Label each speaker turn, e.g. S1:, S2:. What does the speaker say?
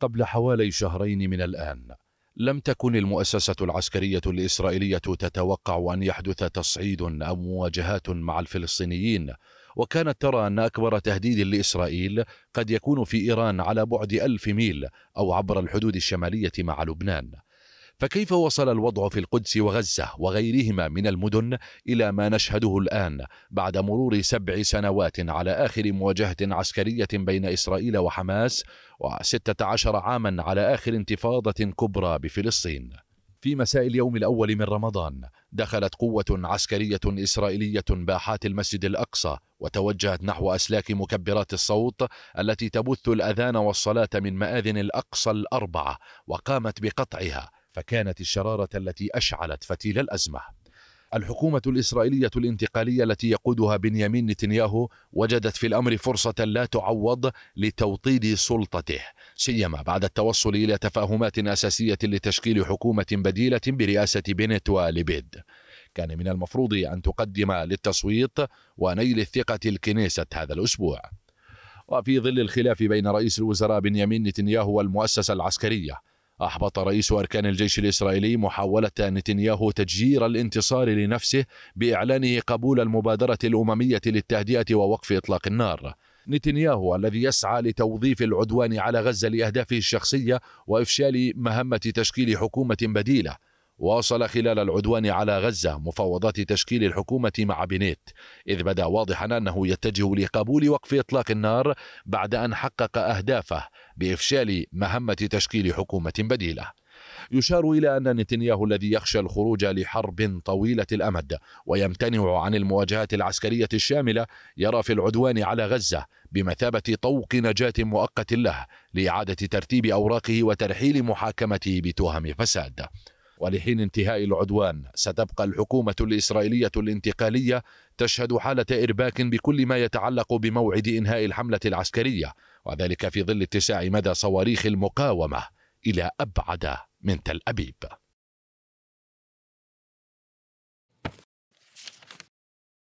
S1: قبل حوالي شهرين من الآن لم تكن المؤسسة العسكرية الإسرائيلية تتوقع أن يحدث تصعيد أو مواجهات مع الفلسطينيين وكانت ترى أن أكبر تهديد لإسرائيل قد يكون في إيران على بعد ألف ميل أو عبر الحدود الشمالية مع لبنان فكيف وصل الوضع في القدس وغزة وغيرهما من المدن إلى ما نشهده الآن بعد مرور سبع سنوات على آخر مواجهة عسكرية بين إسرائيل وحماس وستة عشر عاما على آخر انتفاضة كبرى بفلسطين في مساء اليوم الأول من رمضان دخلت قوة عسكرية إسرائيلية باحات المسجد الأقصى وتوجهت نحو أسلاك مكبرات الصوت التي تبث الأذان والصلاة من مآذن الأقصى الأربعة وقامت بقطعها فكانت الشرارة التي أشعلت فتيل الأزمة الحكومة الإسرائيلية الانتقالية التي يقودها بنيامين نتنياهو وجدت في الأمر فرصة لا تعوض لتوطيد سلطته سيما بعد التوصل إلى تفاهمات أساسية لتشكيل حكومة بديلة برئاسة بنت وليبيد كان من المفروض أن تقدم للتصويت ونيل الثقة الكنيسة هذا الأسبوع وفي ظل الخلاف بين رئيس الوزراء بنيامين نتنياهو والمؤسسة العسكرية أحبط رئيس أركان الجيش الإسرائيلي محاولة نتنياهو تجيير الانتصار لنفسه بإعلانه قبول المبادرة الأممية للتهدئة ووقف إطلاق النار نتنياهو الذي يسعى لتوظيف العدوان على غزة لأهدافه الشخصية وإفشال مهمة تشكيل حكومة بديلة واصل خلال العدوان على غزة مفاوضات تشكيل الحكومة مع بنيت إذ بدا واضحا أنه يتجه لقبول وقف إطلاق النار بعد أن حقق أهدافه بإفشال مهمة تشكيل حكومة بديلة يشار إلى أن نتنياهو الذي يخشى الخروج لحرب طويلة الأمد ويمتنع عن المواجهات العسكرية الشاملة يرى في العدوان على غزة بمثابة طوق نجاة مؤقت له لإعادة ترتيب أوراقه وترحيل محاكمته بتهم فساد ولحين انتهاء العدوان ستبقى الحكومة الإسرائيلية الانتقالية تشهد حالة إرباك بكل ما يتعلق بموعد إنهاء الحملة العسكرية وذلك في ظل اتساع مدى صواريخ المقاومة إلى أبعد من تل أبيب